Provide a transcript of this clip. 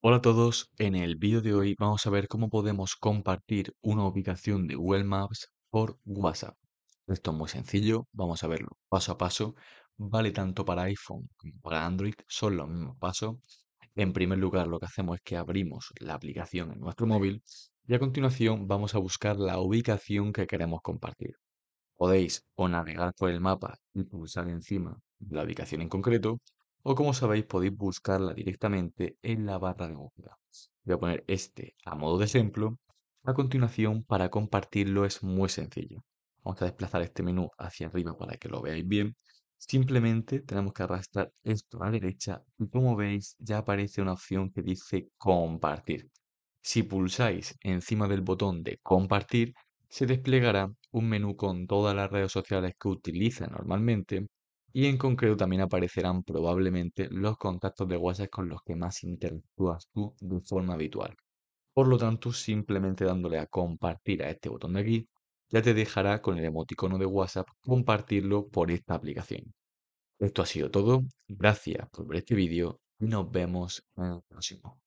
Hola a todos, en el vídeo de hoy vamos a ver cómo podemos compartir una ubicación de Google Maps por WhatsApp. Esto es muy sencillo, vamos a verlo paso a paso. Vale tanto para iPhone como para Android, son los mismos pasos. En primer lugar lo que hacemos es que abrimos la aplicación en nuestro móvil y a continuación vamos a buscar la ubicación que queremos compartir. Podéis o navegar por el mapa y pulsar encima la ubicación en concreto o como sabéis podéis buscarla directamente en la barra de búsqueda. Voy a poner este a modo de ejemplo. A continuación, para compartirlo es muy sencillo. Vamos a desplazar este menú hacia arriba para que lo veáis bien. Simplemente tenemos que arrastrar esto a la derecha y como veis ya aparece una opción que dice compartir. Si pulsáis encima del botón de compartir, se desplegará un menú con todas las redes sociales que utiliza normalmente y en concreto también aparecerán probablemente los contactos de WhatsApp con los que más interactúas tú de forma habitual. Por lo tanto, simplemente dándole a compartir a este botón de aquí, ya te dejará con el emoticono de WhatsApp compartirlo por esta aplicación. Esto ha sido todo, gracias por ver este vídeo y nos vemos en el próximo.